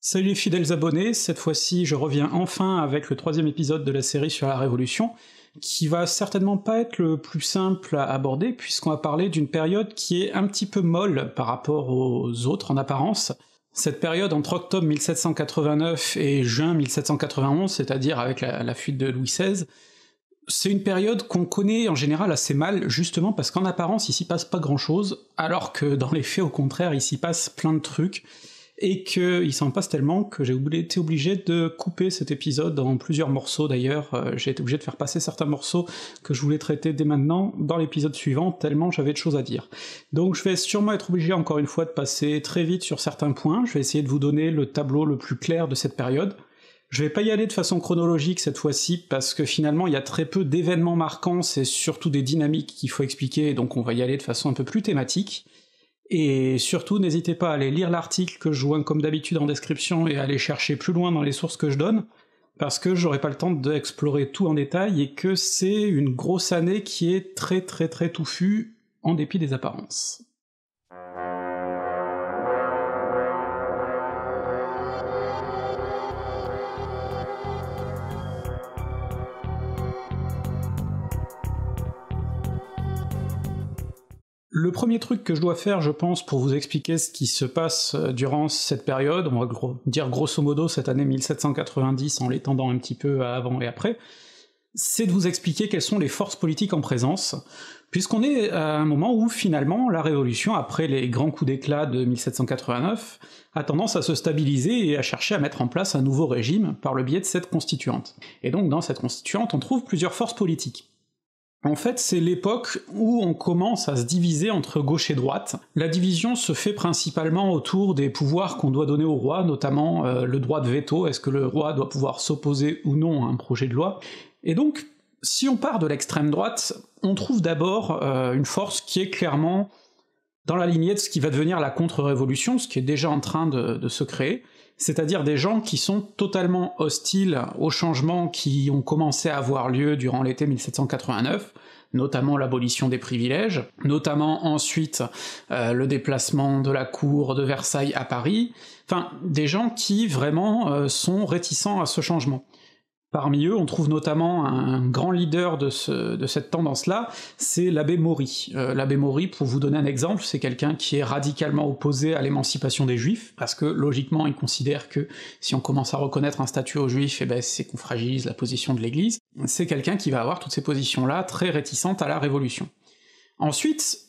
Salut les fidèles abonnés, cette fois-ci je reviens enfin avec le troisième épisode de la série sur la Révolution, qui va certainement pas être le plus simple à aborder puisqu'on va parler d'une période qui est un petit peu molle par rapport aux autres en apparence. Cette période entre octobre 1789 et juin 1791, c'est-à-dire avec la, fuite de Louis XVI, c'est une période qu'on connaît en général assez mal, justement parce qu'en apparence il s'y passe pas grand-chose, alors que dans les faits au contraire il s'y passe plein de trucs, et qu'il s'en passe tellement que j'ai été obligé de couper cet épisode en plusieurs morceaux d'ailleurs, euh, j'ai été obligé de faire passer certains morceaux que je voulais traiter dès maintenant dans l'épisode suivant, tellement j'avais de choses à dire. Donc je vais sûrement être obligé encore une fois de passer très vite sur certains points, je vais essayer de vous donner le tableau le plus clair de cette période, je vais pas y aller de façon chronologique cette fois-ci, parce que finalement il y a très peu d'événements marquants, c'est surtout des dynamiques qu'il faut expliquer, donc on va y aller de façon un peu plus thématique. Et surtout, n'hésitez pas à aller lire l'article que je joins comme d'habitude en description et à aller chercher plus loin dans les sources que je donne, parce que j'aurai pas le temps d'explorer tout en détail et que c'est une grosse année qui est très très très touffue en dépit des apparences. Le premier truc que je dois faire, je pense, pour vous expliquer ce qui se passe euh, durant cette période, on va dire grosso modo cette année 1790 en l'étendant un petit peu avant et après, c'est de vous expliquer quelles sont les forces politiques en présence, puisqu'on est à un moment où finalement la Révolution, après les grands coups d'éclat de 1789, a tendance à se stabiliser et à chercher à mettre en place un nouveau régime par le biais de cette constituante. Et donc dans cette constituante, on trouve plusieurs forces politiques. En fait, c'est l'époque où on commence à se diviser entre gauche et droite. La division se fait principalement autour des pouvoirs qu'on doit donner au roi, notamment euh, le droit de veto, est-ce que le roi doit pouvoir s'opposer ou non à un projet de loi. Et donc, si on part de l'extrême droite, on trouve d'abord euh, une force qui est clairement dans la lignée de ce qui va devenir la contre-révolution, ce qui est déjà en train de se créer, c'est-à-dire des gens qui sont totalement hostiles aux changements qui ont commencé à avoir lieu durant l'été 1789, notamment l'abolition des privilèges, notamment ensuite euh, le déplacement de la cour de Versailles à Paris, enfin des gens qui vraiment euh, sont réticents à ce changement. Parmi eux, on trouve notamment un grand leader de, cette tendance-là, c'est l'abbé Maury. Euh, l'abbé Maury, pour vous donner un exemple, c'est quelqu'un qui est radicalement opposé à l'émancipation des juifs, parce que logiquement, il considère que si on commence à reconnaître un statut aux juifs, eh ben, c'est qu'on fragilise la position de l'Église. C'est quelqu'un qui va avoir toutes ces positions-là très réticentes à la Révolution. Ensuite,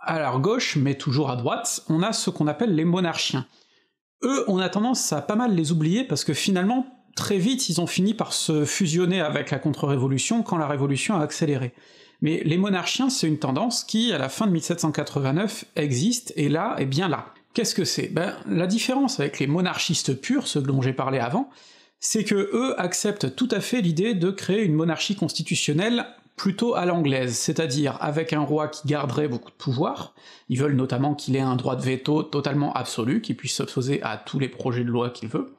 à leur gauche, mais toujours à droite, on a ce qu'on appelle les monarchiens. Eux, on a tendance à pas mal les oublier parce que finalement, très vite, ils ont fini par se fusionner avec la contre-révolution quand la révolution a accéléré. Mais les monarchiens, c'est une tendance qui, à la fin de 1789, existe, et là, est eh bien là. Qu'est-ce que c'est Ben, la différence avec les monarchistes purs, ceux dont j'ai parlé avant, c'est que eux acceptent tout à fait l'idée de créer une monarchie constitutionnelle plutôt à l'anglaise, c'est-à-dire avec un roi qui garderait beaucoup de pouvoir, ils veulent notamment qu'il ait un droit de veto totalement absolu, qui puisse s'opposer à tous les projets de loi qu'il veut,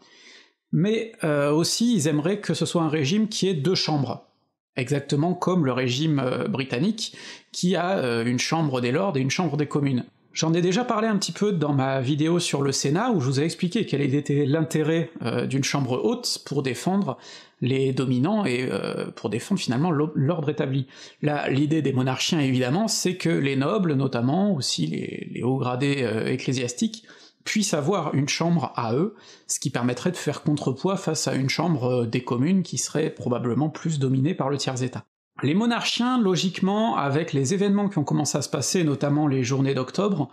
mais euh, aussi ils aimeraient que ce soit un régime qui ait deux chambres, exactement comme le régime euh, britannique, qui a euh, une chambre des lords et une chambre des communes. J'en ai déjà parlé un petit peu dans ma vidéo sur le Sénat, où je vous ai expliqué quel était l'intérêt d'une chambre haute pour défendre les dominants et pour défendre finalement l'ordre établi. Là, l'idée des monarchiens, évidemment, c'est que les nobles, notamment, aussi les hauts gradés ecclésiastiques, puissent avoir une chambre à eux, ce qui permettrait de faire contrepoids face à une chambre euh, des communes qui serait probablement plus dominée par le tiers-état. Les monarchiens, logiquement, avec les événements qui ont commencé à se passer, notamment les journées d'octobre,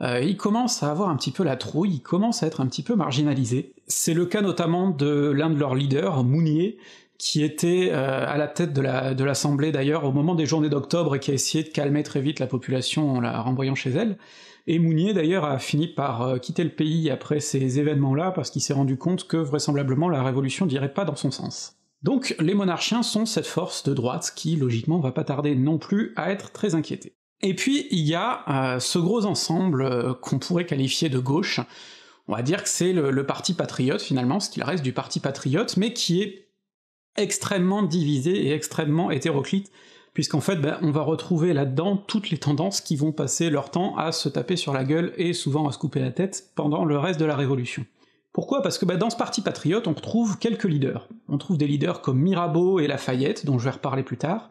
euh, ils commencent à avoir un petit peu la trouille, ils commencent à être un petit peu marginalisés. C'est le cas notamment de l'un de leurs leaders, Mounier, qui était euh, à la tête de l'Assemblée d'ailleurs au moment des journées d'octobre et qui a essayé de calmer très vite la population en la renvoyant chez elle. Et Mounier d'ailleurs a fini par euh, quitter le pays après ces événements-là parce qu'il s'est rendu compte que vraisemblablement la révolution n'irait pas dans son sens. Donc les monarchiens sont cette force de droite qui logiquement va pas tarder non plus à être très inquiétée. Et puis il y a euh, ce gros ensemble euh, qu'on pourrait qualifier de gauche, on va dire que c'est le, parti patriote finalement, ce qu'il reste du parti patriote, mais qui est extrêmement divisé et extrêmement hétéroclite, puisqu'en fait, ben, on va retrouver là-dedans toutes les tendances qui vont passer leur temps à se taper sur la gueule et souvent à se couper la tête pendant le reste de la Révolution. Pourquoi Parce que ben, dans ce parti patriote, on retrouve quelques leaders. On trouve des leaders comme Mirabeau et Lafayette, dont je vais reparler plus tard.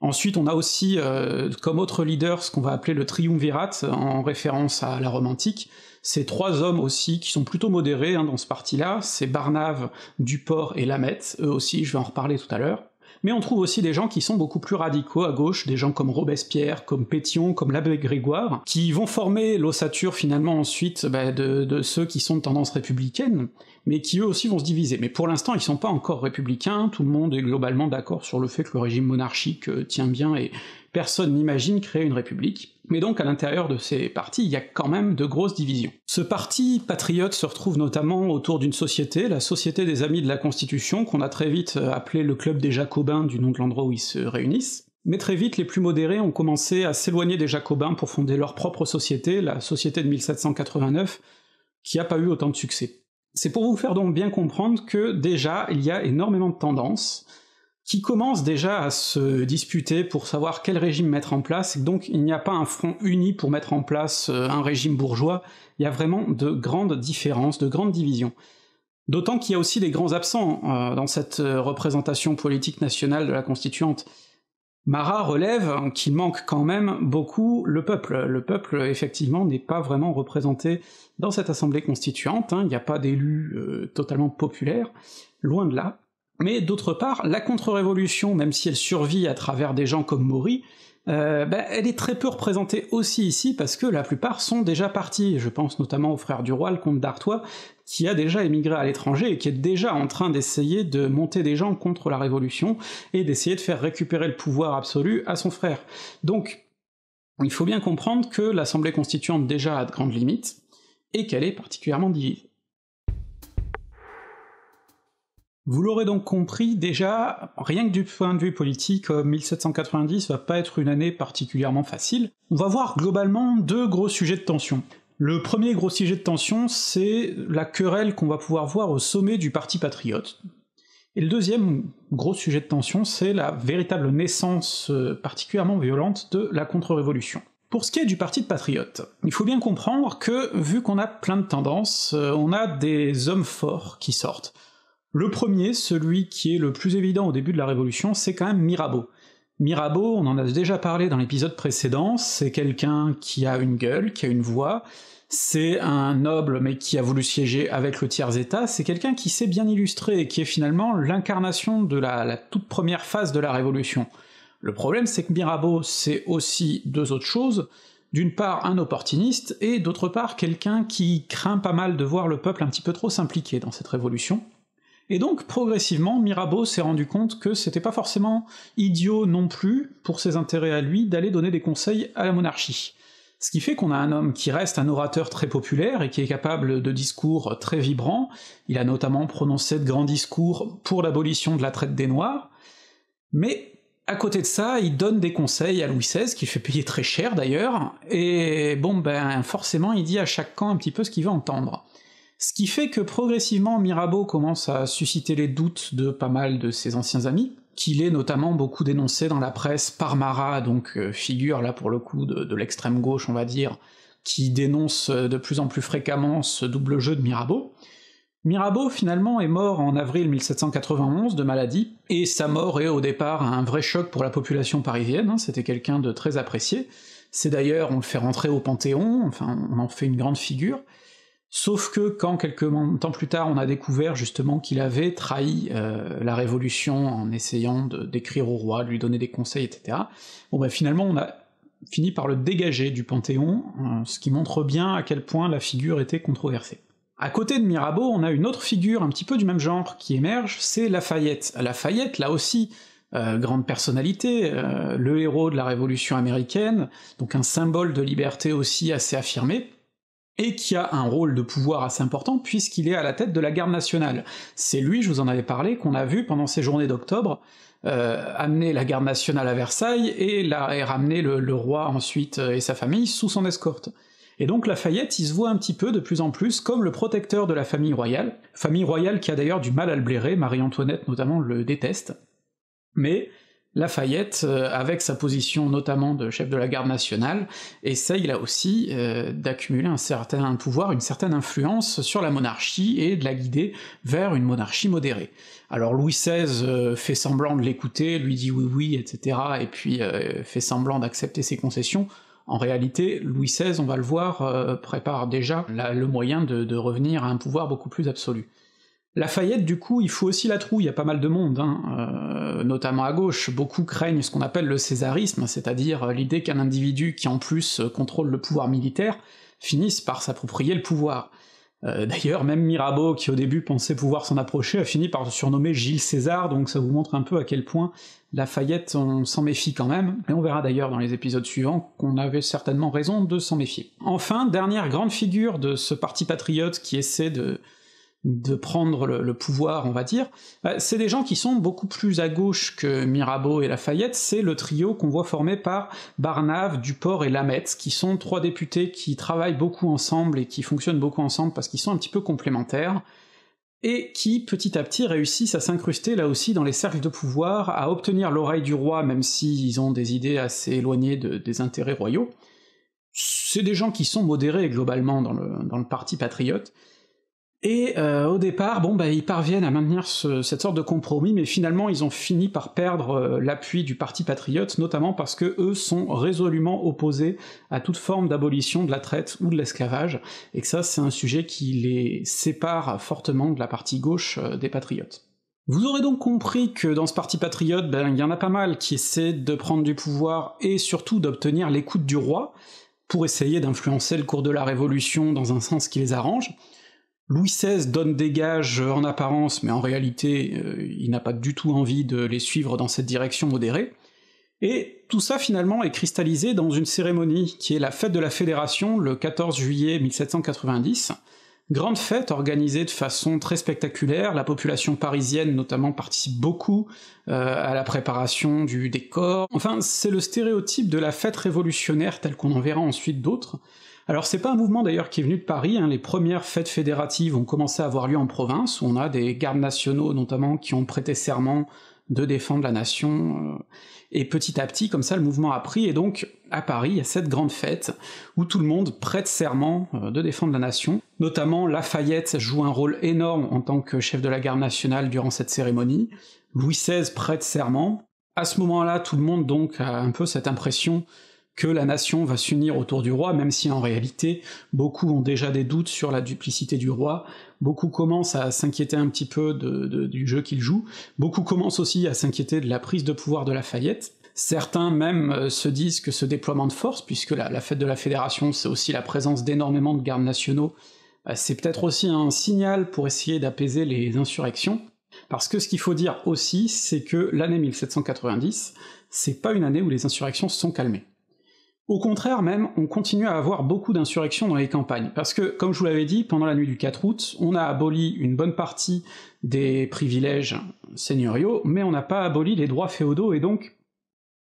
Ensuite, on a aussi euh, comme autre leader ce qu'on va appeler le triumvirat, en référence à la Rome antique. Ces trois hommes aussi qui sont plutôt modérés hein, dans ce parti-là, c'est Barnave, Duport et Lamette, eux aussi je vais en reparler tout à l'heure mais on trouve aussi des gens qui sont beaucoup plus radicaux à gauche, des gens comme Robespierre, comme Pétion, comme l'abbé Grégoire, qui vont former l'ossature finalement ensuite bah, de, de ceux qui sont de tendance républicaine, mais qui eux aussi vont se diviser. Mais pour l'instant, ils sont pas encore républicains, tout le monde est globalement d'accord sur le fait que le régime monarchique euh, tient bien et personne n'imagine créer une république. Mais donc à l'intérieur de ces partis, il y a quand même de grosses divisions. Ce parti patriote se retrouve notamment autour d'une société, la Société des Amis de la Constitution, qu'on a très vite appelé le Club des Jacobins du nom de l'endroit où ils se réunissent. Mais très vite, les plus modérés ont commencé à s'éloigner des Jacobins pour fonder leur propre société, la Société de 1789, qui n'a pas eu autant de succès. C'est pour vous faire donc bien comprendre que déjà, il y a énormément de tendances, qui commencent déjà à se disputer pour savoir quel régime mettre en place, et donc il n'y a pas un front uni pour mettre en place euh, un régime bourgeois, il y a vraiment de grandes différences, de grandes divisions. D'autant qu'il y a aussi des grands absents euh, dans cette euh, représentation politique nationale de la Constituante. Marat relève qu'il manque quand même beaucoup le peuple. Le peuple, effectivement, n'est pas vraiment représenté dans cette assemblée constituante, hein. il n'y a pas d'élus totalement populaires, loin de là. Mais d'autre part, la contre-révolution, même si elle survit à travers des gens comme Maury, euh, ben, elle est très peu représentée aussi ici parce que la plupart sont déjà partis, je pense notamment au frère du roi, le comte d'Artois, qui a déjà émigré à l'étranger et qui est déjà en train d'essayer de monter des gens contre la Révolution et d'essayer de faire récupérer le pouvoir absolu à son frère. Donc il faut bien comprendre que l'Assemblée constituante déjà a de grandes limites et qu'elle est particulièrement divisée. Vous l'aurez donc compris, déjà, rien que du point de vue politique, 1790 euh, va pas être une année particulièrement facile. On va voir globalement deux gros sujets de tension. Le premier gros sujet de tension, c'est la querelle qu'on va pouvoir voir au sommet du Parti patriote. Et le deuxième gros sujet de tension, c'est la véritable naissance euh, particulièrement violente de la contre-révolution. Pour ce qui est du Parti de Patriote, il faut bien comprendre que, vu qu'on a plein de tendances, euh, on a des hommes forts qui sortent. Le premier, celui qui est le plus évident au début de la Révolution, c'est quand même Mirabeau. Mirabeau, on en a déjà parlé dans l'épisode précédent, c'est quelqu'un qui a une gueule, qui a une voix, c'est un noble mais qui a voulu siéger avec le tiers-état, c'est quelqu'un qui s'est bien illustré et qui est finalement l'incarnation de la, la toute première phase de la Révolution. Le problème, c'est que Mirabeau, c'est aussi deux autres choses, d'une part un opportuniste, et d'autre part quelqu'un qui craint pas mal de voir le peuple un petit peu trop s'impliquer dans cette révolution, et donc progressivement, Mirabeau s'est rendu compte que c'était pas forcément idiot non plus, pour ses intérêts à lui, d'aller donner des conseils à la monarchie. Ce qui fait qu'on a un homme qui reste un orateur très populaire et qui est capable de discours très vibrants, il a notamment prononcé de grands discours pour l'abolition de la traite des Noirs, mais à côté de ça, il donne des conseils à Louis XVI, qui fait payer très cher d'ailleurs, et bon ben forcément il dit à chaque camp un petit peu ce qu'il veut entendre. Ce qui fait que progressivement, Mirabeau commence à susciter les doutes de pas mal de ses anciens amis, qu'il est notamment beaucoup dénoncé dans la presse par Marat, donc euh, figure là pour le coup de, l'extrême gauche, on va dire, qui dénonce euh, de plus en plus fréquemment ce double jeu de Mirabeau. Mirabeau finalement est mort en avril 1791 de maladie, et sa mort est au départ un vrai choc pour la population parisienne, hein, c'était quelqu'un de très apprécié, c'est d'ailleurs, on le fait rentrer au Panthéon, enfin on en fait une grande figure, Sauf que quand quelques temps plus tard on a découvert justement qu'il avait trahi euh, la Révolution en essayant d'écrire au roi, de lui donner des conseils, etc., bon ben finalement on a fini par le dégager du Panthéon, euh, ce qui montre bien à quel point la figure était controversée. À côté de Mirabeau, on a une autre figure un petit peu du même genre qui émerge, c'est Lafayette. Lafayette, là aussi, euh, grande personnalité, le héros de la Révolution américaine, donc un symbole de liberté aussi assez affirmé, et qui a un rôle de pouvoir assez important puisqu'il est à la tête de la garde nationale. C'est lui, je vous en avais parlé, qu'on a vu pendant ces journées d'octobre, euh, amener la garde nationale à Versailles et, ramener le, roi ensuite euh, et sa famille sous son escorte. Et donc Lafayette, il se voit un petit peu de plus en plus comme le protecteur de la famille royale, famille royale qui a d'ailleurs du mal à le blairer, Marie-Antoinette notamment le déteste, mais Lafayette, euh, avec sa position notamment de chef de la garde nationale, essaye là aussi euh, d'accumuler un certain pouvoir, une certaine influence sur la monarchie et de la guider vers une monarchie modérée. Alors Louis XVI euh, fait semblant de l'écouter, lui dit oui oui, etc., et puis fait semblant d'accepter ses concessions. En réalité, Louis XVI, on va le voir, prépare déjà le moyen de revenir à un pouvoir beaucoup plus absolu. Lafayette, du coup, il faut aussi la trouille a pas mal de monde, hein, euh, notamment à gauche. Beaucoup craignent ce qu'on appelle le césarisme, c'est-à-dire euh, l'idée qu'un individu qui en plus euh, contrôle le pouvoir militaire finisse par s'approprier le pouvoir. D'ailleurs, même Mirabeau, qui au début pensait pouvoir s'en approcher, a fini par surnommer Gilles César, donc ça vous montre un peu à quel point Lafayette, on s'en méfie quand même, et on verra d'ailleurs dans les épisodes suivants qu'on avait certainement raison de s'en méfier. Enfin, dernière grande figure de ce parti patriote qui essaie de de prendre le, pouvoir, on va dire, euh, c'est des gens qui sont beaucoup plus à gauche que Mirabeau et Lafayette, c'est le trio qu'on voit formé par Barnave, Duport et Lametz, qui sont trois députés qui travaillent beaucoup ensemble et qui fonctionnent beaucoup ensemble parce qu'ils sont un petit peu complémentaires, et qui petit à petit réussissent à s'incruster là aussi dans les cercles de pouvoir, à obtenir l'oreille du roi, même s'ils ont des idées assez éloignées des intérêts royaux. C'est des gens qui sont modérés globalement dans le parti patriote, et euh, au départ, bon, bah, ils parviennent à maintenir cette sorte de compromis, mais finalement, ils ont fini par perdre euh, l'appui du Parti patriote, notamment parce que eux sont résolument opposés à toute forme d'abolition de la traite ou de l'esclavage, et que ça, c'est un sujet qui les sépare fortement de la partie gauche euh, des patriotes. Vous aurez donc compris que dans ce parti patriote, ben, il y en a pas mal qui essaient de prendre du pouvoir et surtout d'obtenir l'écoute du roi, pour essayer d'influencer le cours de la Révolution dans un sens qui les arrange, Louis XVI donne des gages euh, en apparence, mais en réalité, euh, il n'a pas du tout envie de les suivre dans cette direction modérée. Et tout ça finalement est cristallisé dans une cérémonie qui est la fête de la Fédération le 14 juillet 1790. Grande fête organisée de façon très spectaculaire, la population parisienne notamment participe beaucoup euh, à la préparation du décor. Enfin, c'est le stéréotype de la fête révolutionnaire telle qu'on en verra ensuite d'autres, alors c'est pas un mouvement d'ailleurs qui est venu de Paris, hein. les premières fêtes fédératives ont commencé à avoir lieu en province, où on a des gardes nationaux notamment qui ont prêté serment de défendre la nation, euh. et petit à petit, comme ça, le mouvement a pris, et donc, à Paris, il y a cette grande fête, où tout le monde prête serment euh, de défendre la nation, notamment Lafayette joue un rôle énorme en tant que chef de la garde nationale durant cette cérémonie, Louis XVI prête serment, à ce moment-là, tout le monde donc a un peu cette impression que la nation va s'unir autour du roi, même si en réalité beaucoup ont déjà des doutes sur la duplicité du roi, beaucoup commencent à s'inquiéter un petit peu du jeu qu'il joue, beaucoup commencent aussi à s'inquiéter de la prise de pouvoir de Lafayette, Certains même euh, se disent que ce déploiement de force, puisque la, la fête de la Fédération c'est aussi la présence d'énormément de gardes nationaux, euh, c'est peut-être aussi un signal pour essayer d'apaiser les insurrections, parce que ce qu'il faut dire aussi, c'est que l'année 1790, c'est pas une année où les insurrections se sont calmées. Au contraire même, on continue à avoir beaucoup d'insurrections dans les campagnes, parce que, comme je vous l'avais dit, pendant la nuit du 4 août, on a aboli une bonne partie des privilèges seigneuriaux, mais on n'a pas aboli les droits féodaux, et donc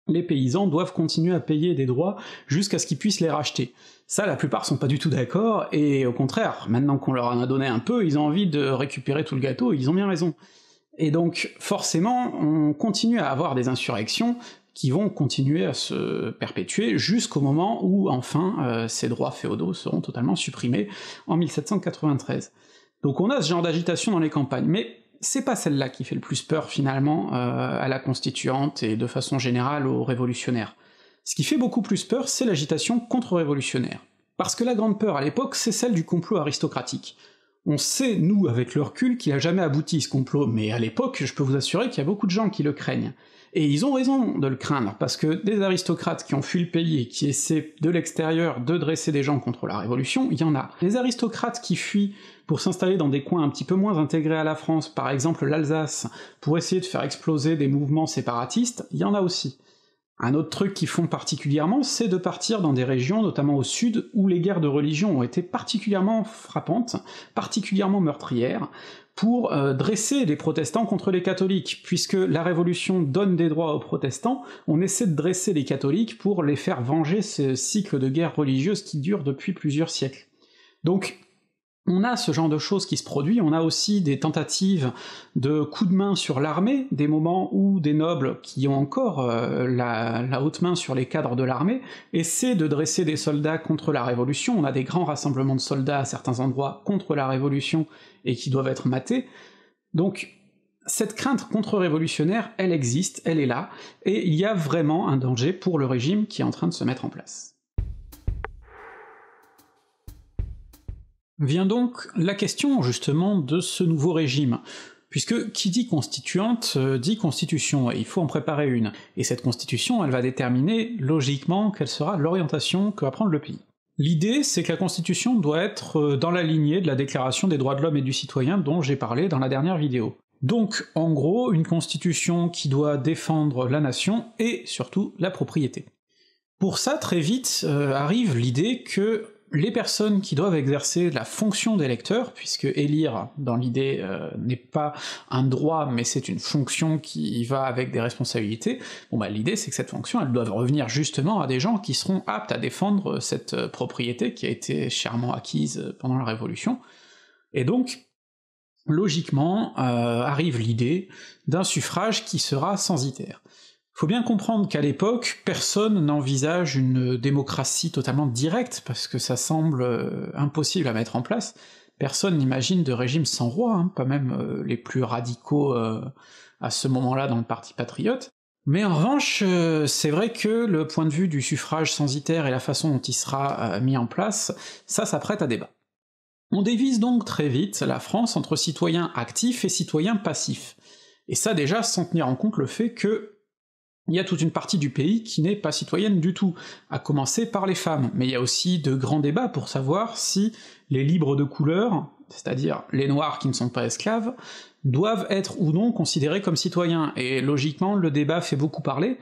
les paysans doivent continuer à payer des droits jusqu'à ce qu'ils puissent les racheter. Ça, la plupart sont pas du tout d'accord, et au contraire, maintenant qu'on leur en a donné un peu, ils ont envie de récupérer tout le gâteau, ils ont bien raison. Et donc, forcément, on continue à avoir des insurrections, qui vont continuer à se perpétuer jusqu'au moment où enfin euh, ces droits féodaux seront totalement supprimés en 1793. Donc on a ce genre d'agitation dans les campagnes, mais c'est pas celle-là qui fait le plus peur finalement euh, à la constituante et de façon générale aux révolutionnaires. Ce qui fait beaucoup plus peur, c'est l'agitation contre-révolutionnaire. Parce que la grande peur à l'époque, c'est celle du complot aristocratique. On sait, nous, avec le recul, qu'il a jamais abouti ce complot, mais à l'époque, je peux vous assurer qu'il y a beaucoup de gens qui le craignent. Et ils ont raison de le craindre, parce que des aristocrates qui ont fui le pays et qui essaient de l'extérieur de dresser des gens contre la Révolution, il y en a. Des aristocrates qui fuient pour s'installer dans des coins un petit peu moins intégrés à la France, par exemple l'Alsace, pour essayer de faire exploser des mouvements séparatistes, il y en a aussi. Un autre truc qu'ils font particulièrement, c'est de partir dans des régions, notamment au sud, où les guerres de religion ont été particulièrement frappantes, particulièrement meurtrières, pour euh, dresser les protestants contre les catholiques, puisque la Révolution donne des droits aux protestants, on essaie de dresser les catholiques pour les faire venger ce cycle de guerre religieuse qui dure depuis plusieurs siècles. Donc on a ce genre de choses qui se produit, on a aussi des tentatives de coups de main sur l'armée, des moments où des nobles qui ont encore euh, la, la, haute main sur les cadres de l'armée essaient de dresser des soldats contre la Révolution, on a des grands rassemblements de soldats à certains endroits contre la Révolution et qui doivent être matés, donc cette crainte contre-révolutionnaire, elle existe, elle est là, et il y a vraiment un danger pour le régime qui est en train de se mettre en place. Vient donc la question justement de ce nouveau régime, puisque qui dit constituante euh, dit constitution, et il faut en préparer une, et cette constitution elle va déterminer logiquement quelle sera l'orientation que va prendre le pays. L'idée, c'est que la Constitution doit être euh, dans la lignée de la Déclaration des droits de l'homme et du citoyen dont j'ai parlé dans la dernière vidéo. Donc, en gros, une Constitution qui doit défendre la nation et surtout la propriété. Pour ça, très vite euh, arrive l'idée que les personnes qui doivent exercer la fonction d'électeur, puisque élire, dans l'idée, euh, n'est pas un droit, mais c'est une fonction qui va avec des responsabilités, bon bah l'idée c'est que cette fonction, elle doit revenir justement à des gens qui seront aptes à défendre cette euh, propriété qui a été chèrement acquise euh, pendant la Révolution, et donc, logiquement, arrive l'idée d'un suffrage qui sera censitaire. Faut bien comprendre qu'à l'époque, personne n'envisage une démocratie totalement directe, parce que ça semble euh, impossible à mettre en place, personne n'imagine de régime sans roi, hein, pas même euh, les plus radicaux euh, à ce moment-là dans le Parti patriote, mais en revanche, c'est vrai que le point de vue du suffrage censitaire et la façon dont il sera mis en place, ça s'apprête à débat. On dévise donc très vite la France entre citoyens actifs et citoyens passifs, et ça déjà sans tenir en compte le fait que il y a toute une partie du pays qui n'est pas citoyenne du tout, à commencer par les femmes, mais il y a aussi de grands débats pour savoir si les libres de couleur, c'est-à-dire les noirs qui ne sont pas esclaves, doivent être ou non considérés comme citoyens, et logiquement le débat fait beaucoup parler,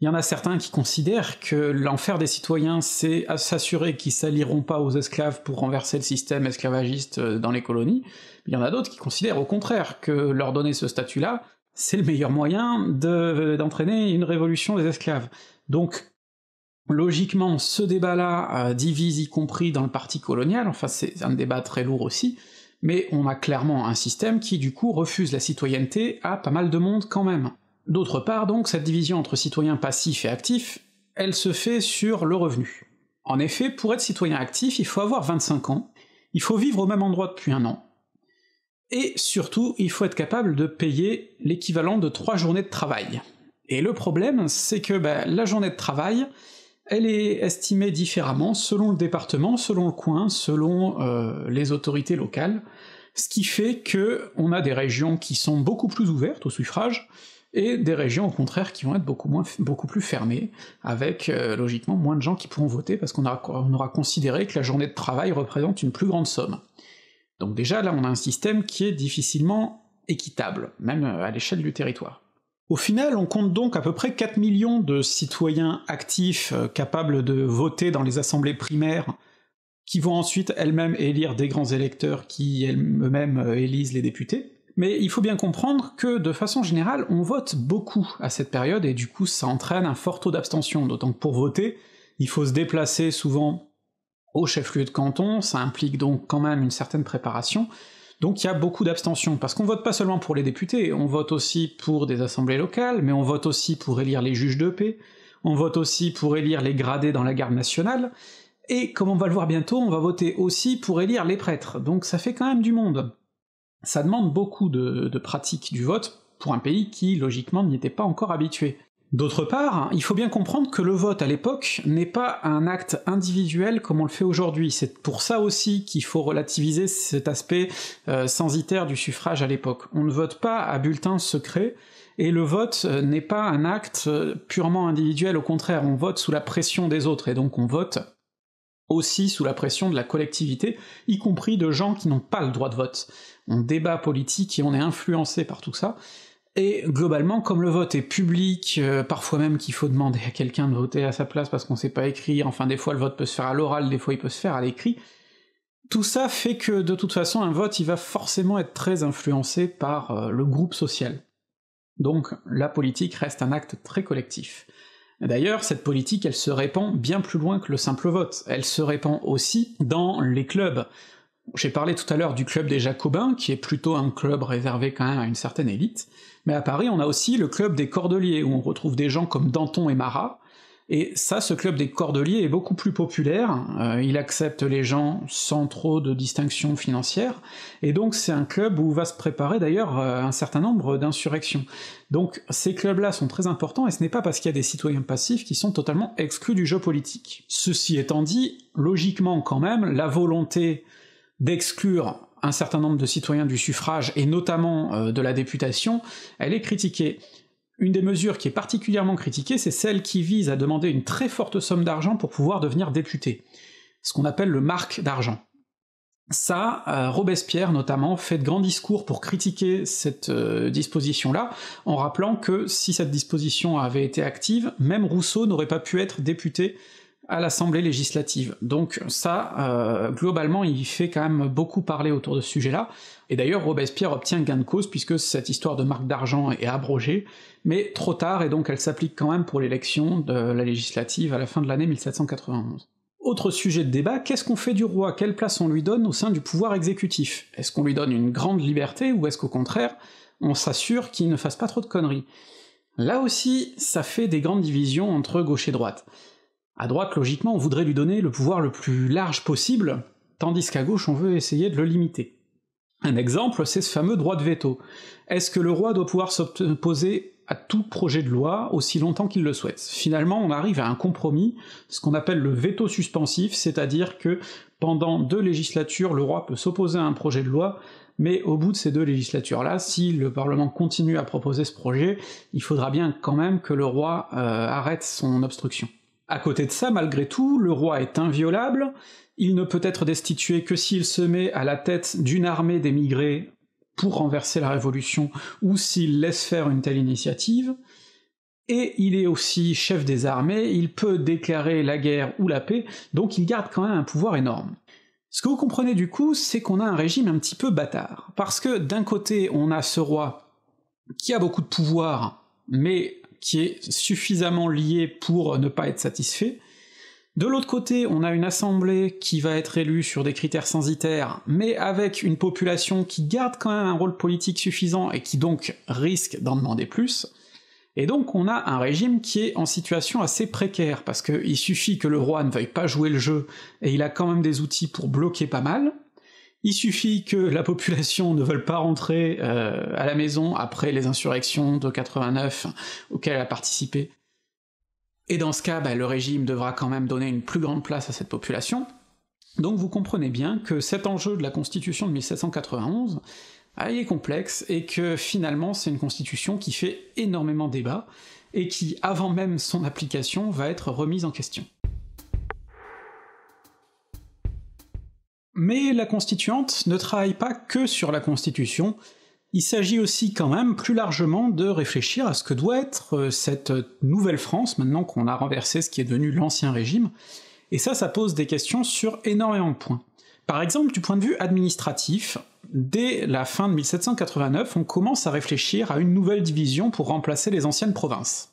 il y en a certains qui considèrent que l'enfer des citoyens, c'est à s'assurer qu'ils s'allieront pas aux esclaves pour renverser le système esclavagiste euh, dans les colonies, il y en a d'autres qui considèrent au contraire que leur donner ce statut-là, c'est le meilleur moyen euh, d'entraîner une révolution des esclaves. Donc logiquement, ce débat-là euh, divise y compris dans le parti colonial, enfin c'est un débat très lourd aussi, mais on a clairement un système qui du coup refuse la citoyenneté à pas mal de monde quand même. D'autre part donc, cette division entre citoyens passifs et actifs, elle se fait sur le revenu. En effet, pour être citoyen actif, il faut avoir 25 ans, il faut vivre au même endroit depuis un an, et surtout, il faut être capable de payer l'équivalent de trois journées de travail. Et le problème, c'est que bah, la journée de travail, elle est estimée différemment selon le département, selon le coin, selon euh, les autorités locales, ce qui fait que on a des régions qui sont beaucoup plus ouvertes au suffrage, et des régions au contraire qui vont être beaucoup, moins, beaucoup plus fermées, avec euh, logiquement moins de gens qui pourront voter parce qu'on aura considéré que la journée de travail représente une plus grande somme. Donc déjà là on a un système qui est difficilement équitable, même euh, à l'échelle du territoire. Au final, on compte donc à peu près 4 millions de citoyens actifs euh, capables de voter dans les assemblées primaires, qui vont ensuite elles-mêmes élire des grands électeurs qui elles mêmes euh, élisent les députés. Mais il faut bien comprendre que, de façon générale, on vote beaucoup à cette période, et du coup ça entraîne un fort taux d'abstention, d'autant que pour voter, il faut se déplacer souvent au chef-lieu de canton, ça implique donc quand même une certaine préparation, donc il y a beaucoup d'abstention, parce qu'on vote pas seulement pour les députés, on vote aussi pour des assemblées locales, mais on vote aussi pour élire les juges de paix, on vote aussi pour élire les gradés dans la garde nationale, et comme on va le voir bientôt, on va voter aussi pour élire les prêtres, donc ça fait quand même du monde. Ça demande beaucoup de, de pratique du vote pour un pays qui, logiquement, n'y était pas encore habitué. D'autre part, il faut bien comprendre que le vote à l'époque n'est pas un acte individuel comme on le fait aujourd'hui, c'est pour ça aussi qu'il faut relativiser cet aspect euh, censitaire du suffrage à l'époque. On ne vote pas à bulletin secret, et le vote euh, n'est pas un acte euh, purement individuel, au contraire, on vote sous la pression des autres, et donc on vote aussi sous la pression de la collectivité, y compris de gens qui n'ont pas le droit de vote. On débat politique et on est influencé par tout ça, et globalement, comme le vote est public, euh, parfois même qu'il faut demander à quelqu'un de voter à sa place parce qu'on sait pas écrire, enfin des fois le vote peut se faire à l'oral, des fois il peut se faire à l'écrit, tout ça fait que de toute façon un vote il va forcément être très influencé par euh, le groupe social. Donc la politique reste un acte très collectif. D'ailleurs, cette politique, elle se répand bien plus loin que le simple vote, elle se répand aussi dans les clubs. J'ai parlé tout à l'heure du club des Jacobins, qui est plutôt un club réservé quand même à une certaine élite, mais à Paris, on a aussi le club des Cordeliers, où on retrouve des gens comme Danton et Marat, et ça, ce club des Cordeliers est beaucoup plus populaire, euh, il accepte les gens sans trop de distinction financière, et donc c'est un club où va se préparer d'ailleurs euh, un certain nombre d'insurrections. Donc ces clubs-là sont très importants, et ce n'est pas parce qu'il y a des citoyens passifs qui sont totalement exclus du jeu politique. Ceci étant dit, logiquement quand même, la volonté d'exclure un certain nombre de citoyens du suffrage, et notamment euh, de la députation, elle est critiquée. Une des mesures qui est particulièrement critiquée, c'est celle qui vise à demander une très forte somme d'argent pour pouvoir devenir député, ce qu'on appelle le marque d'argent. Ça, euh, Robespierre notamment fait de grands discours pour critiquer cette euh, disposition-là, en rappelant que si cette disposition avait été active, même Rousseau n'aurait pas pu être député à l'Assemblée législative. Donc ça, euh, globalement, il fait quand même beaucoup parler autour de ce sujet-là, et d'ailleurs Robespierre obtient gain de cause puisque cette histoire de marque d'argent est abrogée, mais trop tard, et donc elle s'applique quand même pour l'élection de la législative à la fin de l'année 1791. Autre sujet de débat, qu'est-ce qu'on fait du roi Quelle place on lui donne au sein du pouvoir exécutif Est-ce qu'on lui donne une grande liberté, ou est-ce qu'au contraire, on s'assure qu'il ne fasse pas trop de conneries Là aussi, ça fait des grandes divisions entre gauche et droite. À droite, logiquement, on voudrait lui donner le pouvoir le plus large possible, tandis qu'à gauche, on veut essayer de le limiter. Un exemple, c'est ce fameux droit de veto. Est-ce que le roi doit pouvoir s'opposer à tout projet de loi aussi longtemps qu'il le souhaite Finalement, on arrive à un compromis, ce qu'on appelle le veto suspensif, c'est-à-dire que pendant deux législatures, le roi peut s'opposer à un projet de loi, mais au bout de ces deux législatures-là, si le Parlement continue à proposer ce projet, il faudra bien quand même que le roi euh, arrête son obstruction. À côté de ça, malgré tout, le roi est inviolable, il ne peut être destitué que s'il se met à la tête d'une armée d'émigrés pour renverser la Révolution, ou s'il laisse faire une telle initiative, et il est aussi chef des armées, il peut déclarer la guerre ou la paix, donc il garde quand même un pouvoir énorme. Ce que vous comprenez du coup, c'est qu'on a un régime un petit peu bâtard, parce que d'un côté on a ce roi qui a beaucoup de pouvoir, mais qui est suffisamment lié pour ne pas être satisfait. De l'autre côté, on a une assemblée qui va être élue sur des critères censitaires, mais avec une population qui garde quand même un rôle politique suffisant et qui donc risque d'en demander plus. Et donc on a un régime qui est en situation assez précaire, parce qu'il suffit que le roi ne veuille pas jouer le jeu, et il a quand même des outils pour bloquer pas mal, il suffit que la population ne veuille pas rentrer euh, à la maison après les insurrections de 89 auxquelles elle a participé. Et dans ce cas, bah, le régime devra quand même donner une plus grande place à cette population. Donc vous comprenez bien que cet enjeu de la Constitution de 1791, ah, est complexe, et que finalement c'est une constitution qui fait énormément débat, et qui, avant même son application, va être remise en question. Mais la constituante ne travaille pas que sur la constitution, il s'agit aussi quand même plus largement de réfléchir à ce que doit être euh, cette nouvelle France, maintenant qu'on a renversé ce qui est devenu l'ancien régime, et ça, ça pose des questions sur énormément de points. Par exemple, du point de vue administratif, dès la fin de 1789, on commence à réfléchir à une nouvelle division pour remplacer les anciennes provinces.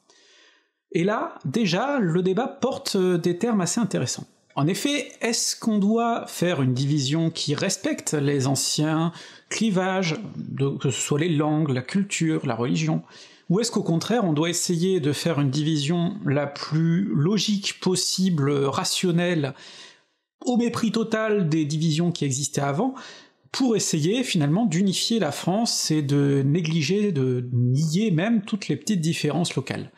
Et là, déjà, le débat porte euh, des termes assez intéressants. En effet, est-ce qu'on doit faire une division qui respecte les anciens clivages, que ce soit les langues, la culture, la religion, ou est-ce qu'au contraire on doit essayer de faire une division la plus logique possible, rationnelle, au mépris total des divisions qui existaient avant, pour essayer finalement d'unifier la France et de négliger, de nier même toutes les petites différences locales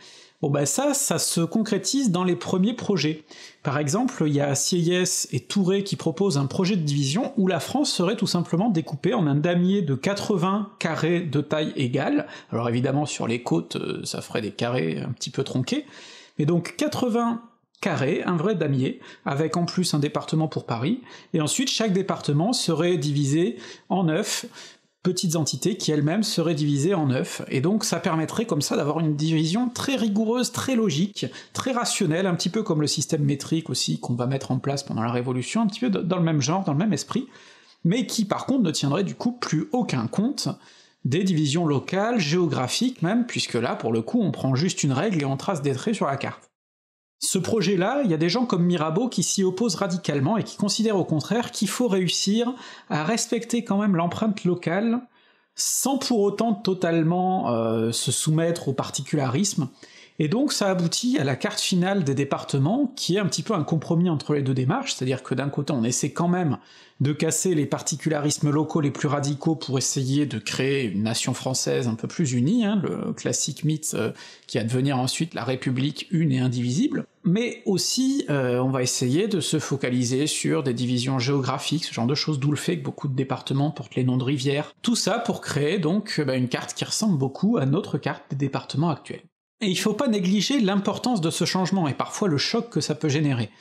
Bon ben ça, ça se concrétise dans les premiers projets. Par exemple, il y a Sieyès et Touré qui proposent un projet de division où la France serait tout simplement découpée en un damier de 80 carrés de taille égale. Alors évidemment, sur les côtes, euh, ça ferait des carrés un petit peu tronqués. Mais donc 80 carrés, un vrai damier, avec en plus un département pour Paris, et ensuite chaque département serait divisé en neuf petites entités qui elles-mêmes seraient divisées en neuf, et donc ça permettrait comme ça d'avoir une division très rigoureuse, très logique, très rationnelle, un petit peu comme le système métrique aussi qu'on va mettre en place pendant la Révolution, un petit peu dans le même genre, dans le même esprit, mais qui par contre ne tiendrait du coup plus aucun compte des divisions locales, géographiques même, puisque là pour le coup on prend juste une règle et on trace des traits sur la carte. Ce projet-là, il y a des gens comme Mirabeau qui s'y opposent radicalement et qui considèrent au contraire qu'il faut réussir à respecter quand même l'empreinte locale sans pour autant totalement euh, se soumettre au particularisme et donc ça aboutit à la carte finale des départements, qui est un petit peu un compromis entre les deux démarches, c'est-à-dire que d'un côté on essaie quand même de casser les particularismes locaux les plus radicaux pour essayer de créer une nation française un peu plus unie, hein, le classique mythe euh, qui va devenir ensuite la République une et indivisible, mais aussi euh, on va essayer de se focaliser sur des divisions géographiques, ce genre de choses, d'où le fait que beaucoup de départements portent les noms de rivières, tout ça pour créer donc euh, bah, une carte qui ressemble beaucoup à notre carte des départements actuels. Et il faut pas négliger l'importance de ce changement et parfois le choc que ça peut générer.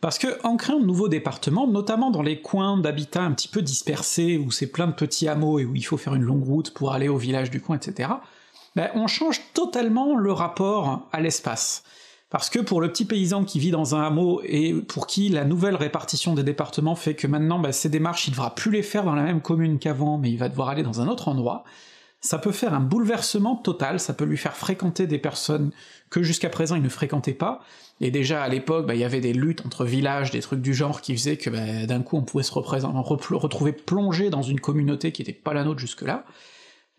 Parce que en créant de nouveaux départements, notamment dans les coins d'habitat un petit peu dispersés, où c'est plein de petits hameaux et où il faut faire une longue route pour aller au village du coin, etc., ben on change totalement le rapport à l'espace. Parce que pour le petit paysan qui vit dans un hameau et pour qui la nouvelle répartition des départements fait que maintenant ben ces démarches il devra plus les faire dans la même commune qu'avant, mais il va devoir aller dans un autre endroit, ça peut faire un bouleversement total, ça peut lui faire fréquenter des personnes que jusqu'à présent il ne fréquentait pas, et déjà à l'époque, bah, il y avait des luttes entre villages, des trucs du genre qui faisaient que bah, d'un coup on pouvait se retrouver plongé dans une communauté qui n'était pas la nôtre jusque-là,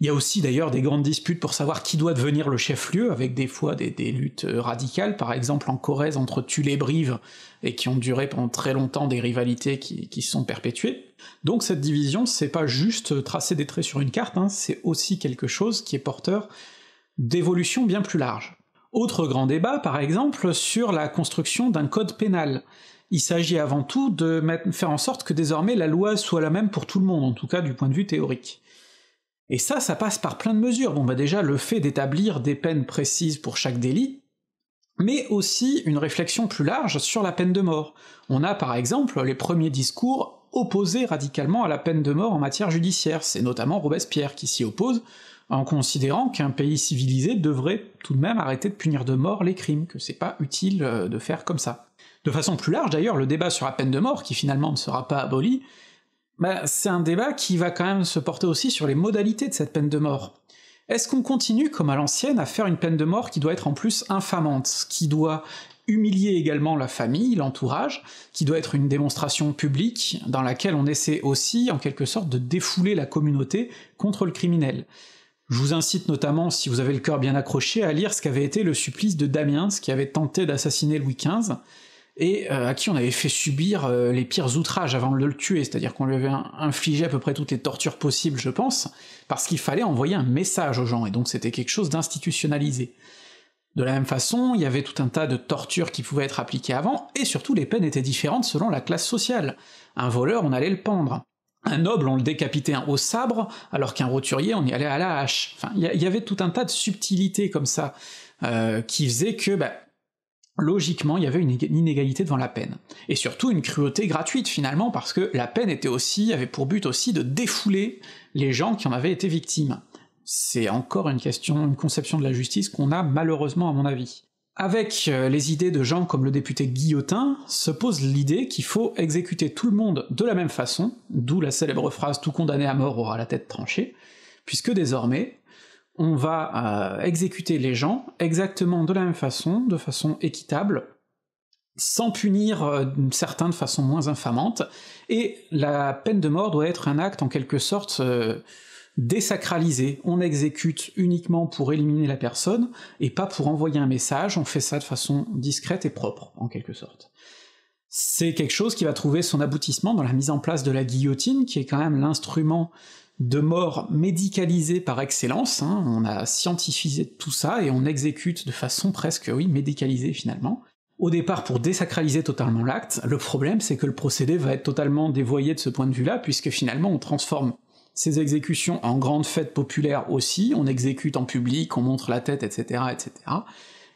il y a aussi d'ailleurs des grandes disputes pour savoir qui doit devenir le chef-lieu, avec des fois des, luttes euh, radicales, par exemple en Corrèze entre Tulle et Brive, et qui ont duré pendant très longtemps des rivalités qui, se sont perpétuées. Donc cette division, c'est pas juste euh, tracer des traits sur une carte, hein. c'est aussi quelque chose qui est porteur d'évolutions bien plus larges. Autre grand débat, par exemple, sur la construction d'un code pénal. Il s'agit avant tout de faire en sorte que désormais la loi soit la même pour tout le monde, en tout cas du point de vue théorique. Et ça, ça passe par plein de mesures. Bon bah déjà, le fait d'établir des peines précises pour chaque délit, mais aussi une réflexion plus large sur la peine de mort. On a par exemple les premiers discours opposés radicalement à la peine de mort en matière judiciaire, c'est notamment Robespierre qui s'y oppose, en considérant qu'un pays civilisé devrait tout de même arrêter de punir de mort les crimes, que c'est pas utile euh, de faire comme ça. De façon plus large d'ailleurs, le débat sur la peine de mort, qui finalement ne sera pas aboli, bah, c'est un débat qui va quand même se porter aussi sur les modalités de cette peine de mort. Est-ce qu'on continue, comme à l'ancienne, à faire une peine de mort qui doit être en plus infamante, qui doit humilier également la famille, l'entourage, qui doit être une démonstration publique dans laquelle on essaie aussi, en quelque sorte, de défouler la communauté contre le criminel. Je vous incite notamment, si vous avez le cœur bien accroché, à lire ce qu'avait été le supplice de Damiens, qui avait tenté d'assassiner Louis XV, et euh, à qui on avait fait subir euh, les pires outrages avant de le tuer, c'est-à-dire qu'on lui avait infligé à peu près toutes les tortures possibles, je pense, parce qu'il fallait envoyer un message aux gens, et donc c'était quelque chose d'institutionnalisé. De la même façon, il y avait tout un tas de tortures qui pouvaient être appliquées avant, et surtout les peines étaient différentes selon la classe sociale. Un voleur, on allait le pendre. Un noble, on le décapitait au sabre, alors qu'un roturier, on y allait à la hache. Enfin, il y, avait tout un tas de subtilités comme ça, euh, qui faisaient que, bah, logiquement, il y avait une inégalité devant la peine. Et surtout une cruauté gratuite finalement, parce que la peine était aussi, avait pour but aussi de défouler les gens qui en avaient été victimes. C'est encore une question, une conception de la justice qu'on a malheureusement à mon avis. Avec euh, les idées de gens comme le député Guillotin, se pose l'idée qu'il faut exécuter tout le monde de la même façon, d'où la célèbre phrase tout condamné à mort aura la tête tranchée, puisque désormais, on va euh, exécuter les gens exactement de la même façon, de façon équitable, sans punir euh, certains de façon moins infamante, et la peine de mort doit être un acte en quelque sorte euh, désacralisé. On exécute uniquement pour éliminer la personne, et pas pour envoyer un message, on fait ça de façon discrète et propre, en quelque sorte. C'est quelque chose qui va trouver son aboutissement dans la mise en place de la guillotine, qui est quand même l'instrument de mort médicalisée par excellence, hein. on a scientifisé tout ça et on exécute de façon presque, oui, médicalisée finalement. Au départ pour désacraliser totalement l'acte, le problème c'est que le procédé va être totalement dévoyé de ce point de vue-là, puisque finalement on transforme ces exécutions en grandes fêtes populaires aussi, on exécute en public, on montre la tête, etc., etc.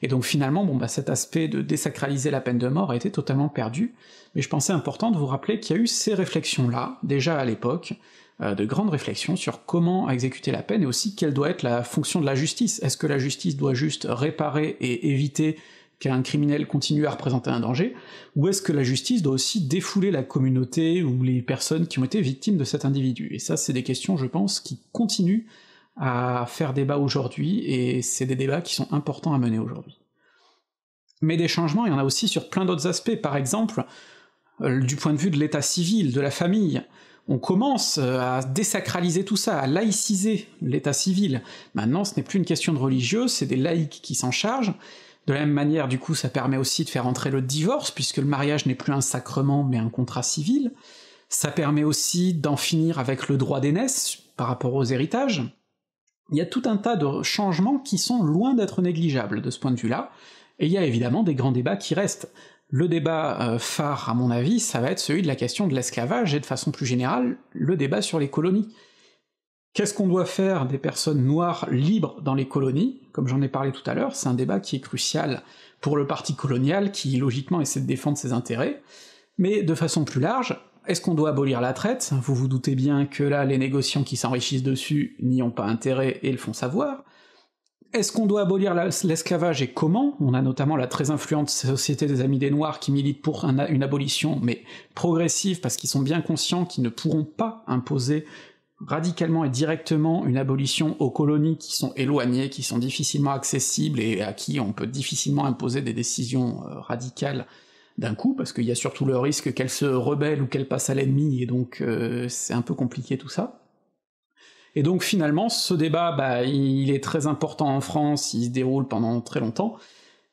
Et donc finalement, bon bah cet aspect de désacraliser la peine de mort a été totalement perdu, mais je pensais important de vous rappeler qu'il y a eu ces réflexions-là, déjà à l'époque, euh, de grandes réflexions sur comment exécuter la peine et aussi quelle doit être la fonction de la justice. Est-ce que la justice doit juste réparer et éviter qu'un criminel continue à représenter un danger, ou est-ce que la justice doit aussi défouler la communauté ou les personnes qui ont été victimes de cet individu Et ça, c'est des questions, je pense, qui continuent à faire débat aujourd'hui, et c'est des débats qui sont importants à mener aujourd'hui. Mais des changements, il y en a aussi sur plein d'autres aspects, par exemple, euh, du point de vue de l'état civil, de la famille, on commence euh, à désacraliser tout ça, à laïciser l'état civil. Maintenant, ce n'est plus une question de religieux, c'est des laïcs qui s'en chargent. De la même manière, du coup, ça permet aussi de faire entrer le divorce, puisque le mariage n'est plus un sacrement mais un contrat civil. Ça permet aussi d'en finir avec le droit d'aînesse par rapport aux héritages. Il y a tout un tas de changements qui sont loin d'être négligeables de ce point de vue-là, et il y a évidemment des grands débats qui restent. Le débat euh, phare, à mon avis, ça va être celui de la question de l'esclavage, et de façon plus générale, le débat sur les colonies. Qu'est-ce qu'on doit faire des personnes noires libres dans les colonies Comme j'en ai parlé tout à l'heure, c'est un débat qui est crucial pour le parti colonial, qui logiquement essaie de défendre ses intérêts, mais de façon plus large, est-ce qu'on doit abolir la traite Vous vous doutez bien que là, les négociants qui s'enrichissent dessus n'y ont pas intérêt et le font savoir est-ce qu'on doit abolir l'esclavage et comment On a notamment la très influente Société des Amis des Noirs qui milite pour une abolition, mais progressive, parce qu'ils sont bien conscients qu'ils ne pourront pas imposer radicalement et directement une abolition aux colonies qui sont éloignées, qui sont difficilement accessibles et à qui on peut difficilement imposer des décisions euh, radicales d'un coup, parce qu'il y a surtout le risque qu'elles se rebellent ou qu'elles passent à l'ennemi, et donc euh, c'est un peu compliqué tout ça. Et donc finalement, ce débat, bah, il est très important en France, il se déroule pendant très longtemps,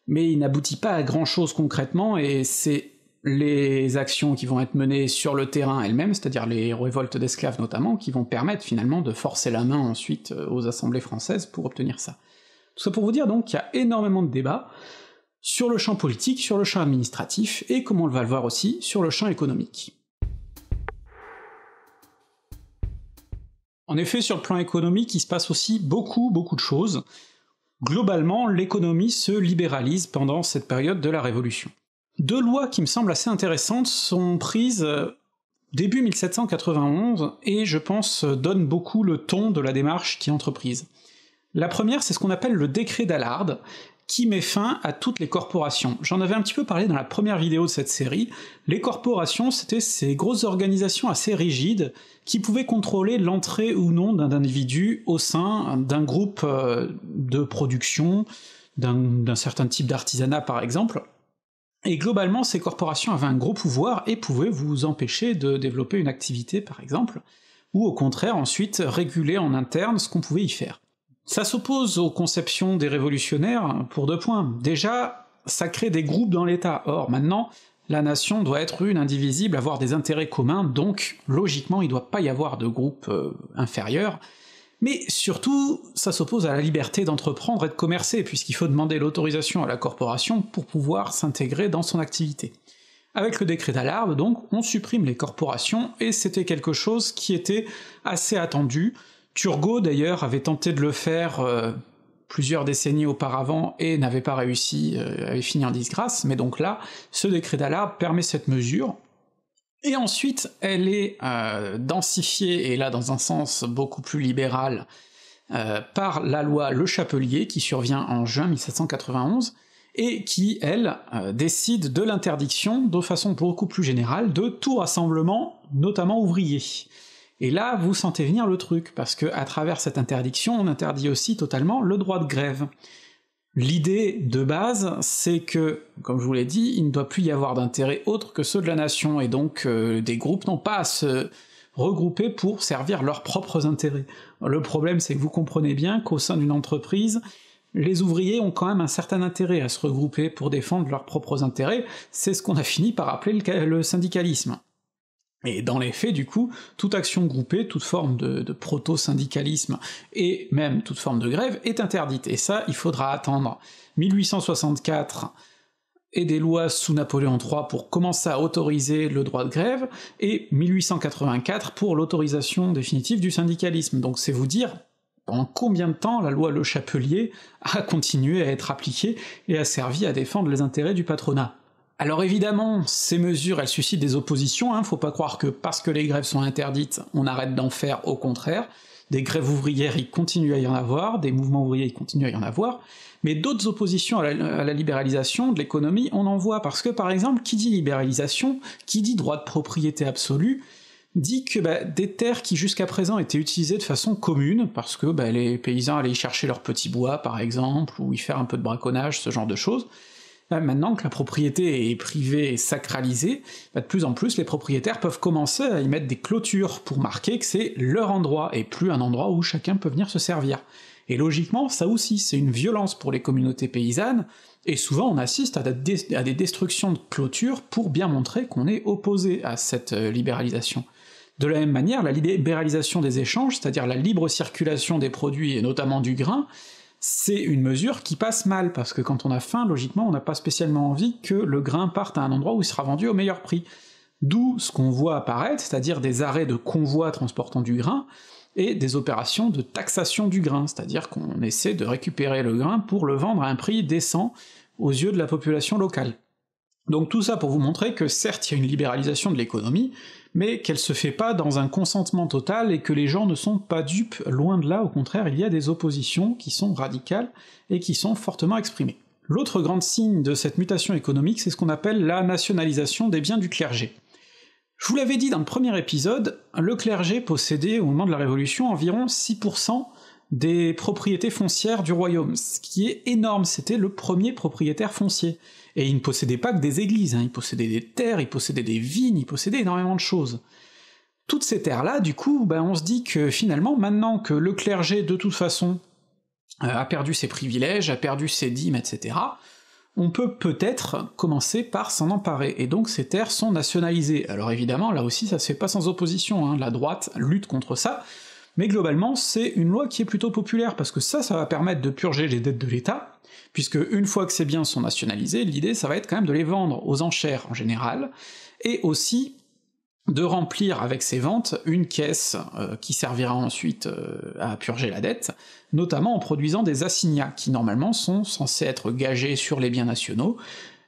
mais il n'aboutit pas à grand-chose concrètement, et c'est les actions qui vont être menées sur le terrain elles-mêmes, c'est-à-dire les révoltes d'esclaves notamment, qui vont permettre finalement de forcer la main ensuite euh, aux assemblées françaises pour obtenir ça. Tout ça pour vous dire donc qu'il y a énormément de débats sur le champ politique, sur le champ administratif, et comme on le va le voir aussi, sur le champ économique. En effet, sur le plan économique, il se passe aussi beaucoup, beaucoup de choses. Globalement, l'économie se libéralise pendant cette période de la Révolution. Deux lois qui me semblent assez intéressantes sont prises euh, début 1791 et je pense donnent beaucoup le ton de la démarche qui est entreprise. La première, c'est ce qu'on appelle le décret d'Allard, qui met fin à toutes les corporations. J'en avais un petit peu parlé dans la première vidéo de cette série. Les corporations, c'était ces grosses organisations assez rigides qui pouvaient contrôler l'entrée ou non d'un individu au sein d'un groupe euh, de production, d'un certain type d'artisanat par exemple. Et globalement, ces corporations avaient un gros pouvoir et pouvaient vous empêcher de développer une activité par exemple, ou au contraire ensuite réguler en interne ce qu'on pouvait y faire. Ça s'oppose aux conceptions des révolutionnaires pour deux points. Déjà, ça crée des groupes dans l'État, or maintenant, la nation doit être une, indivisible, avoir des intérêts communs, donc logiquement il ne doit pas y avoir de groupe euh, inférieur, mais surtout, ça s'oppose à la liberté d'entreprendre et de commercer, puisqu'il faut demander l'autorisation à la corporation pour pouvoir s'intégrer dans son activité. Avec le décret d'alarme, donc, on supprime les corporations, et c'était quelque chose qui était assez attendu, Turgot d'ailleurs avait tenté de le faire euh, plusieurs décennies auparavant et n'avait pas réussi, euh, avait fini en disgrâce, mais donc là, ce décret d'alarme permet cette mesure, et ensuite elle est euh, densifiée, et là dans un sens beaucoup plus libéral, par la loi Le Chapelier, qui survient en juin 1791, et qui, elle, décide de l'interdiction, de façon beaucoup plus générale, de tout rassemblement, notamment ouvrier. Et là, vous sentez venir le truc, parce que à travers cette interdiction, on interdit aussi totalement le droit de grève. L'idée de base, c'est que, comme je vous l'ai dit, il ne doit plus y avoir d'intérêt autre que ceux de la nation, et donc euh, des groupes n'ont pas à se regrouper pour servir leurs propres intérêts. Le problème, c'est que vous comprenez bien qu'au sein d'une entreprise, les ouvriers ont quand même un certain intérêt à se regrouper pour défendre leurs propres intérêts, c'est ce qu'on a fini par appeler le syndicalisme. Et dans les faits, du coup, toute action groupée, toute forme de, proto-syndicalisme, et même toute forme de grève, est interdite, et ça, il faudra attendre 1864 et des lois sous Napoléon III pour commencer à autoriser le droit de grève, et 1884 pour l'autorisation définitive du syndicalisme, donc c'est vous dire en combien de temps la loi Le Chapelier a continué à être appliquée et a servi à défendre les intérêts du patronat. Alors évidemment, ces mesures, elles suscitent des oppositions, hein, faut pas croire que parce que les grèves sont interdites, on arrête d'en faire, au contraire. Des grèves ouvrières, il continue à y en avoir, des mouvements ouvriers, il continue à y en avoir, mais d'autres oppositions à la, libéralisation de l'économie, on en voit, parce que par exemple, qui dit libéralisation, qui dit droit de propriété absolu, dit que bah, des terres qui jusqu'à présent étaient utilisées de façon commune, parce que bah, les paysans allaient y chercher leur petit bois par exemple, ou y faire un peu de braconnage, ce genre de choses, maintenant que la propriété est privée et sacralisée, bah, de plus en plus les propriétaires peuvent commencer à y mettre des clôtures pour marquer que c'est leur endroit, et plus un endroit où chacun peut venir se servir. Et logiquement, ça aussi, c'est une violence pour les communautés paysannes, et souvent on assiste à, des, destructions de clôtures pour bien montrer qu'on est opposé à cette euh, libéralisation. De la même manière, la libéralisation des échanges, c'est-à-dire la libre circulation des produits et notamment du grain, c'est une mesure qui passe mal, parce que quand on a faim, logiquement, on n'a pas spécialement envie que le grain parte à un endroit où il sera vendu au meilleur prix. D'où ce qu'on voit apparaître, c'est-à-dire des arrêts de convois transportant du grain, et des opérations de taxation du grain, c'est-à-dire qu'on essaie de récupérer le grain pour le vendre à un prix décent aux yeux de la population locale. Donc tout ça pour vous montrer que certes il y a une libéralisation de l'économie, mais qu'elle se fait pas dans un consentement total et que les gens ne sont pas dupes, loin de là, au contraire, il y a des oppositions qui sont radicales et qui sont fortement exprimées. L'autre grand signe de cette mutation économique, c'est ce qu'on appelle la nationalisation des biens du clergé. Je vous l'avais dit dans le premier épisode, le clergé possédait au moment de la Révolution environ 6% des propriétés foncières du royaume, ce qui est énorme, c'était le premier propriétaire foncier. Et il ne possédait pas que des églises, hein. il possédait des terres, il possédait des vignes, il possédait énormément de choses. Toutes ces terres-là, du coup, ben on se dit que finalement, maintenant que le clergé, de toute façon, euh, a perdu ses privilèges, a perdu ses dîmes, etc., on peut peut-être commencer par s'en emparer, et donc ces terres sont nationalisées. Alors évidemment, là aussi ça se fait pas sans opposition, hein. la droite lutte contre ça, mais globalement, c'est une loi qui est plutôt populaire, parce que ça, ça va permettre de purger les dettes de l'État, puisque une fois que ces biens sont nationalisés, l'idée ça va être quand même de les vendre aux enchères en général, et aussi de remplir avec ces ventes une caisse euh, qui servira ensuite euh, à purger la dette, notamment en produisant des assignats, qui normalement sont censés être gagés sur les biens nationaux,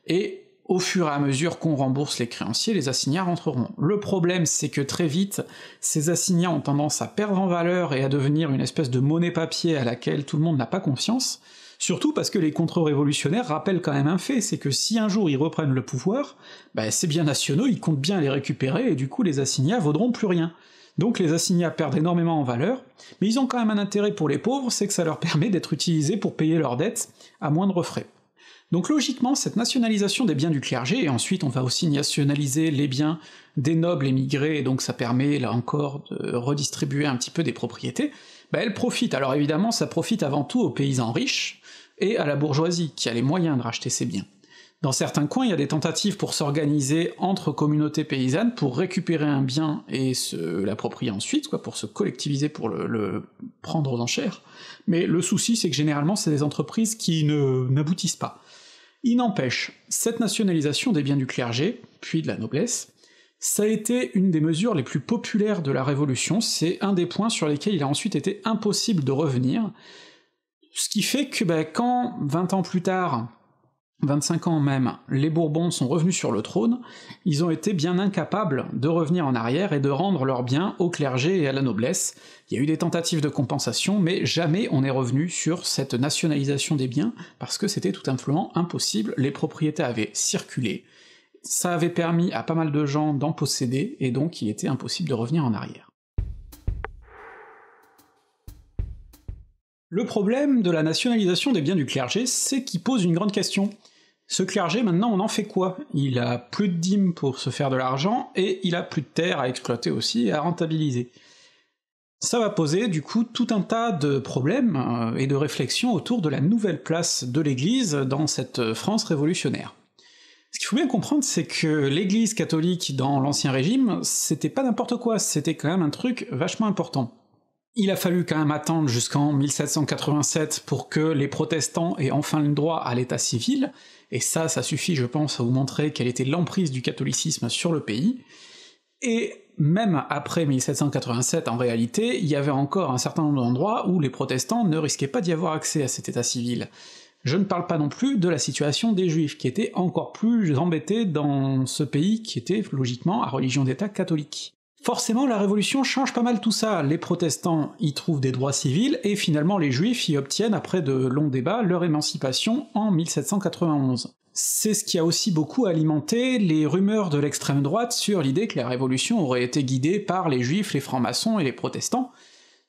et au fur et à mesure qu'on rembourse les créanciers, les assignats rentreront. Le problème, c'est que très vite, ces assignats ont tendance à perdre en valeur et à devenir une espèce de monnaie papier à laquelle tout le monde n'a pas confiance, surtout parce que les contre-révolutionnaires rappellent quand même un fait, c'est que si un jour ils reprennent le pouvoir, ben ces biens nationaux, ils comptent bien les récupérer, et du coup les assignats vaudront plus rien. Donc les assignats perdent énormément en valeur, mais ils ont quand même un intérêt pour les pauvres, c'est que ça leur permet d'être utilisés pour payer leurs dettes à moindre frais. Donc logiquement, cette nationalisation des biens du clergé, et ensuite on va aussi nationaliser les biens des nobles émigrés, et donc ça permet là encore de redistribuer un petit peu des propriétés, bah elle profite, alors évidemment ça profite avant tout aux paysans riches, et à la bourgeoisie, qui a les moyens de racheter ses biens. Dans certains coins, il y a des tentatives pour s'organiser entre communautés paysannes pour récupérer un bien et se l'approprier ensuite, quoi, pour se collectiviser, pour le, prendre aux enchères, mais le souci c'est que généralement c'est des entreprises qui ne n'aboutissent pas. Il n'empêche, cette nationalisation des biens du clergé, puis de la noblesse, ça a été une des mesures les plus populaires de la Révolution, c'est un des points sur lesquels il a ensuite été impossible de revenir, ce qui fait que ben, quand, 20 ans plus tard, 25 ans même, les Bourbons sont revenus sur le trône, ils ont été bien incapables de revenir en arrière et de rendre leurs biens au clergé et à la noblesse. Il y a eu des tentatives de compensation, mais jamais on est revenu sur cette nationalisation des biens, parce que c'était tout simplement impossible, les propriétés avaient circulé, ça avait permis à pas mal de gens d'en posséder, et donc il était impossible de revenir en arrière. Le problème de la nationalisation des biens du clergé, c'est qu'il pose une grande question. Ce clergé, maintenant, on en fait quoi Il a plus de dîmes pour se faire de l'argent, et il a plus de terres à exploiter aussi et à rentabiliser. Ça va poser du coup tout un tas de problèmes euh, et de réflexions autour de la nouvelle place de l'Église dans cette euh, France révolutionnaire. Ce qu'il faut bien comprendre, c'est que l'Église catholique dans l'Ancien Régime, c'était pas n'importe quoi, c'était quand même un truc vachement important. Il a fallu quand même attendre jusqu'en 1787 pour que les protestants aient enfin le droit à l'état civil, et ça, ça suffit je pense à vous montrer quelle était l'emprise du catholicisme sur le pays, et même après 1787, en réalité, il y avait encore un certain nombre d'endroits où les protestants ne risquaient pas d'y avoir accès à cet état civil. Je ne parle pas non plus de la situation des juifs, qui étaient encore plus embêtés dans ce pays qui était logiquement à religion d'état catholique. Forcément, la Révolution change pas mal tout ça, les protestants y trouvent des droits civils, et finalement les juifs y obtiennent, après de longs débats, leur émancipation en 1791. C'est ce qui a aussi beaucoup alimenté les rumeurs de l'extrême droite sur l'idée que la Révolution aurait été guidée par les juifs, les francs-maçons et les protestants,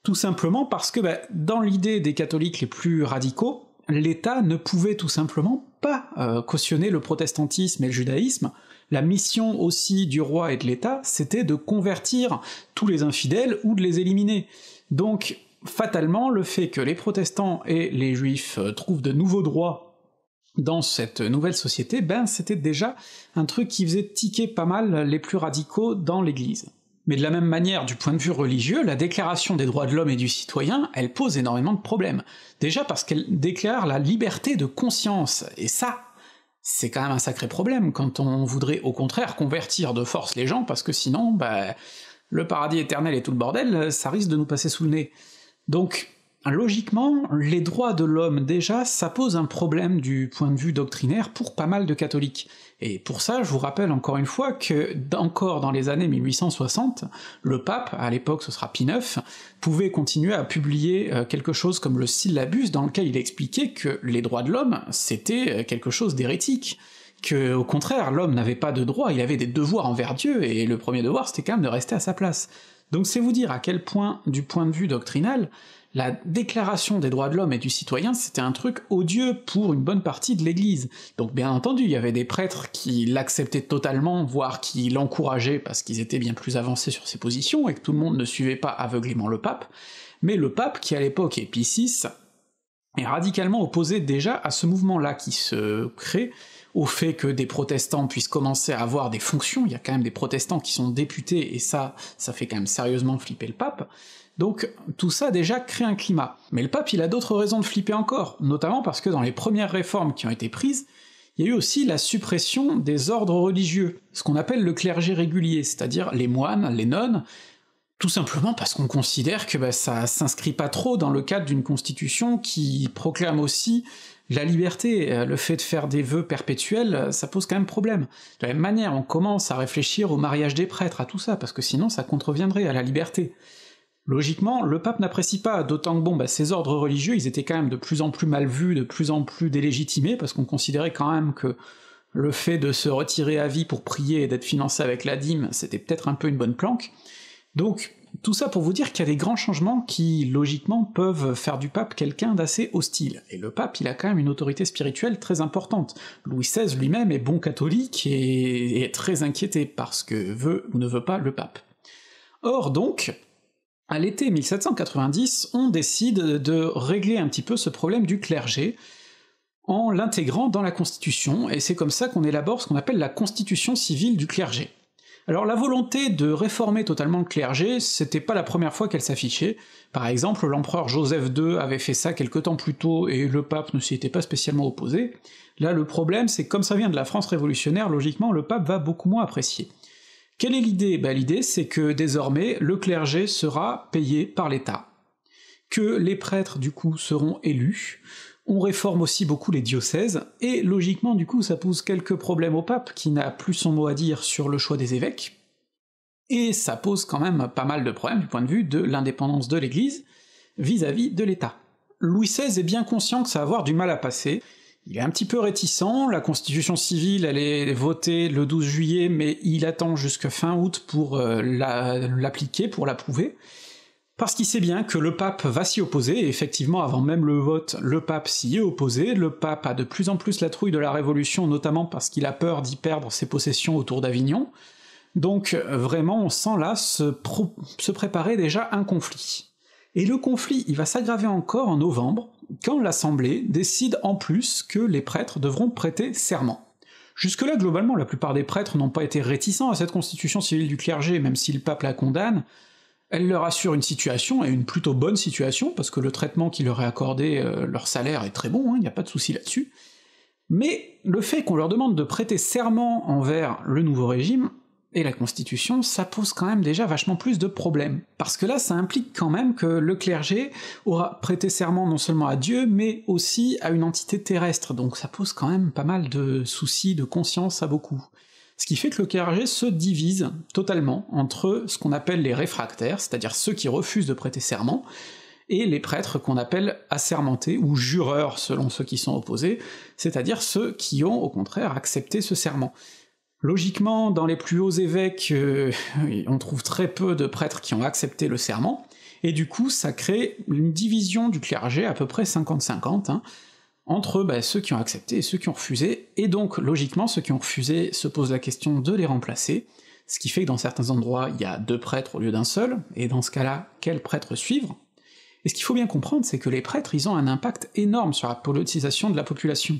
tout simplement parce que bah, dans l'idée des catholiques les plus radicaux, l'État ne pouvait tout simplement pas euh, cautionner le protestantisme et le judaïsme, la mission aussi du roi et de l'État, c'était de convertir tous les infidèles ou de les éliminer. Donc fatalement, le fait que les protestants et les juifs euh, trouvent de nouveaux droits dans cette nouvelle société, ben c'était déjà un truc qui faisait tiquer pas mal les plus radicaux dans l'Église. Mais de la même manière, du point de vue religieux, la Déclaration des droits de l'homme et du citoyen, elle pose énormément de problèmes. Déjà parce qu'elle déclare la liberté de conscience, et ça, c'est quand même un sacré problème quand on voudrait au contraire convertir de force les gens, parce que sinon, bah, le paradis éternel et tout le bordel, ça risque de nous passer sous le nez. Donc, logiquement, les droits de l'homme déjà, ça pose un problème du point de vue doctrinaire pour pas mal de catholiques, et pour ça, je vous rappelle encore une fois que, encore dans les années 1860, le pape, à l'époque ce sera Pie IX, pouvait continuer à publier euh, quelque chose comme le syllabus dans lequel il expliquait que les droits de l'homme, c'était euh, quelque chose d'hérétique que au contraire, l'homme n'avait pas de droit, il avait des devoirs envers Dieu, et le premier devoir c'était quand même de rester à sa place. Donc c'est vous dire à quel point, du point de vue doctrinal, la déclaration des droits de l'homme et du citoyen, c'était un truc odieux pour une bonne partie de l'Église. Donc bien entendu, il y avait des prêtres qui l'acceptaient totalement, voire qui l'encourageaient parce qu'ils étaient bien plus avancés sur ses positions et que tout le monde ne suivait pas aveuglément le pape, mais le pape qui à l'époque est Pie est radicalement opposé déjà à ce mouvement-là qui se crée, au fait que des protestants puissent commencer à avoir des fonctions, il y a quand même des protestants qui sont députés, et ça, ça fait quand même sérieusement flipper le pape, donc tout ça déjà crée un climat. Mais le pape il a d'autres raisons de flipper encore, notamment parce que dans les premières réformes qui ont été prises, il y a eu aussi la suppression des ordres religieux, ce qu'on appelle le clergé régulier, c'est-à-dire les moines, les nonnes, tout simplement parce qu'on considère que bah, ça s'inscrit pas trop dans le cadre d'une constitution qui proclame aussi la liberté, euh, le fait de faire des vœux perpétuels, euh, ça pose quand même problème. De la même manière, on commence à réfléchir au mariage des prêtres, à tout ça, parce que sinon ça contreviendrait à la liberté. Logiquement, le pape n'apprécie pas, d'autant que bon, bah, ces ordres religieux, ils étaient quand même de plus en plus mal vus, de plus en plus délégitimés, parce qu'on considérait quand même que le fait de se retirer à vie pour prier et d'être financé avec la dîme, c'était peut-être un peu une bonne planque. Donc, tout ça pour vous dire qu'il y a des grands changements qui, logiquement, peuvent faire du pape quelqu'un d'assez hostile. Et le pape, il a quand même une autorité spirituelle très importante. Louis XVI lui-même est bon catholique et est très inquiété parce que veut ou ne veut pas le pape. Or donc, à l'été 1790, on décide de régler un petit peu ce problème du clergé en l'intégrant dans la Constitution, et c'est comme ça qu'on élabore ce qu'on appelle la Constitution civile du clergé. Alors la volonté de réformer totalement le clergé, c'était pas la première fois qu'elle s'affichait, par exemple l'empereur Joseph II avait fait ça quelque temps plus tôt et le pape ne s'y était pas spécialement opposé, là le problème c'est que comme ça vient de la France révolutionnaire, logiquement le pape va beaucoup moins apprécier. Quelle est l'idée ben L'idée, c'est que désormais, le clergé sera payé par l'État, que les prêtres, du coup, seront élus, on réforme aussi beaucoup les diocèses, et logiquement, du coup, ça pose quelques problèmes au pape, qui n'a plus son mot à dire sur le choix des évêques, et ça pose quand même pas mal de problèmes du point de vue de l'indépendance de l'Église vis-à-vis -vis de l'État. Louis XVI est bien conscient que ça va avoir du mal à passer, il est un petit peu réticent, la constitution civile elle est votée le 12 juillet, mais il attend jusque fin août pour euh, l'appliquer, pour l'approuver, parce qu'il sait bien que le pape va s'y opposer, et effectivement avant même le vote, le pape s'y est opposé, le pape a de plus en plus la trouille de la Révolution, notamment parce qu'il a peur d'y perdre ses possessions autour d'Avignon, donc vraiment on sent là se préparer déjà un conflit. Et le conflit, il va s'aggraver encore en novembre, quand l'Assemblée décide en plus que les prêtres devront prêter serment. Jusque-là, globalement, la plupart des prêtres n'ont pas été réticents à cette constitution civile du clergé, même si le pape la condamne, elle leur assure une situation, et une plutôt bonne situation, parce que le traitement qui leur est accordé, euh, leur salaire est très bon, hein, il n'y a pas de souci là-dessus, mais le fait qu'on leur demande de prêter serment envers le nouveau régime, et la Constitution, ça pose quand même déjà vachement plus de problèmes. Parce que là, ça implique quand même que le clergé aura prêté serment non seulement à Dieu, mais aussi à une entité terrestre, donc ça pose quand même pas mal de soucis de conscience à beaucoup. Ce qui fait que le clergé se divise totalement entre ce qu'on appelle les réfractaires, c'est-à-dire ceux qui refusent de prêter serment, et les prêtres qu'on appelle assermentés, ou jureurs selon ceux qui sont opposés, c'est-à-dire ceux qui ont au contraire accepté ce serment. Logiquement, dans les plus hauts évêques, euh, on trouve très peu de prêtres qui ont accepté le serment, et du coup ça crée une division du clergé à peu près 50-50, hein, entre bah, ceux qui ont accepté et ceux qui ont refusé, et donc logiquement ceux qui ont refusé se posent la question de les remplacer, ce qui fait que dans certains endroits il y a deux prêtres au lieu d'un seul, et dans ce cas-là, quel prêtre suivre et ce qu'il faut bien comprendre, c'est que les prêtres, ils ont un impact énorme sur la politisation de la population.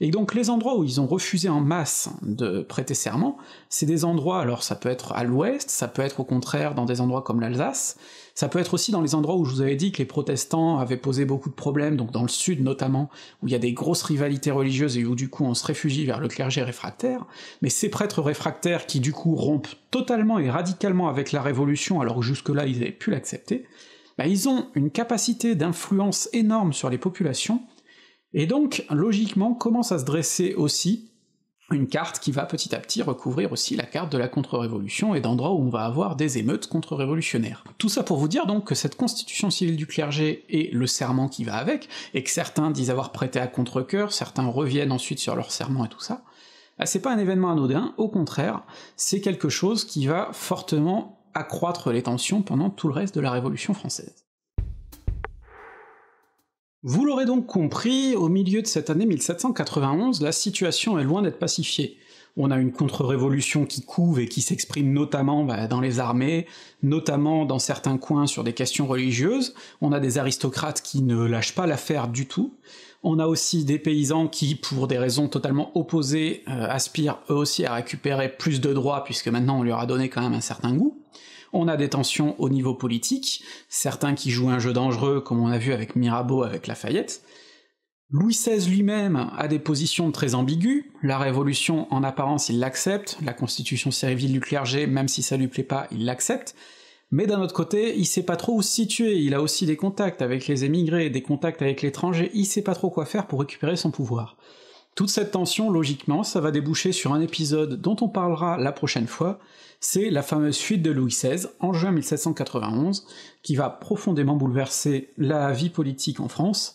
Et donc les endroits où ils ont refusé en masse de prêter serment, c'est des endroits, alors ça peut être à l'ouest, ça peut être au contraire dans des endroits comme l'Alsace, ça peut être aussi dans les endroits où je vous avais dit que les protestants avaient posé beaucoup de problèmes, donc dans le sud notamment, où il y a des grosses rivalités religieuses et où du coup on se réfugie vers le clergé réfractaire, mais ces prêtres réfractaires qui du coup rompent totalement et radicalement avec la Révolution alors que jusque-là ils avaient pu l'accepter, bah, ils ont une capacité d'influence énorme sur les populations, et donc logiquement commence à se dresser aussi une carte qui va petit à petit recouvrir aussi la carte de la contre-révolution et d'endroits où on va avoir des émeutes contre-révolutionnaires. Tout ça pour vous dire donc que cette constitution civile du clergé et le serment qui va avec, et que certains disent avoir prêté à contre coeur certains reviennent ensuite sur leur serment et tout ça, bah, c'est pas un événement anodin, au contraire, c'est quelque chose qui va fortement accroître les tensions pendant tout le reste de la Révolution française. Vous l'aurez donc compris, au milieu de cette année 1791, la situation est loin d'être pacifiée. On a une contre-révolution qui couve et qui s'exprime notamment bah, dans les armées, notamment dans certains coins sur des questions religieuses, on a des aristocrates qui ne lâchent pas l'affaire du tout, on a aussi des paysans qui, pour des raisons totalement opposées, euh, aspirent eux aussi à récupérer plus de droits, puisque maintenant on leur a donné quand même un certain goût. On a des tensions au niveau politique, certains qui jouent un jeu dangereux, comme on a vu avec Mirabeau, avec Lafayette. Louis XVI lui-même a des positions très ambiguës, la Révolution en apparence il l'accepte, la constitution civile du clergé, même si ça lui plaît pas, il l'accepte, mais d'un autre côté, il sait pas trop où se situer, il a aussi des contacts avec les émigrés, des contacts avec l'étranger, il sait pas trop quoi faire pour récupérer son pouvoir. Toute cette tension, logiquement, ça va déboucher sur un épisode dont on parlera la prochaine fois, c'est la fameuse fuite de Louis XVI en juin 1791, qui va profondément bouleverser la vie politique en France,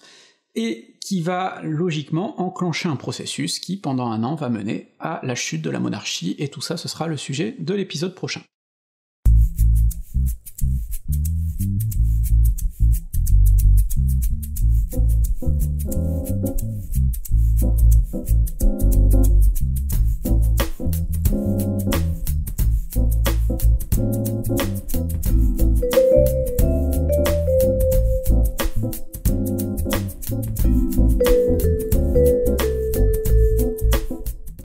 et qui va logiquement enclencher un processus qui, pendant un an, va mener à la chute de la monarchie, et tout ça ce sera le sujet de l'épisode prochain. Thank you.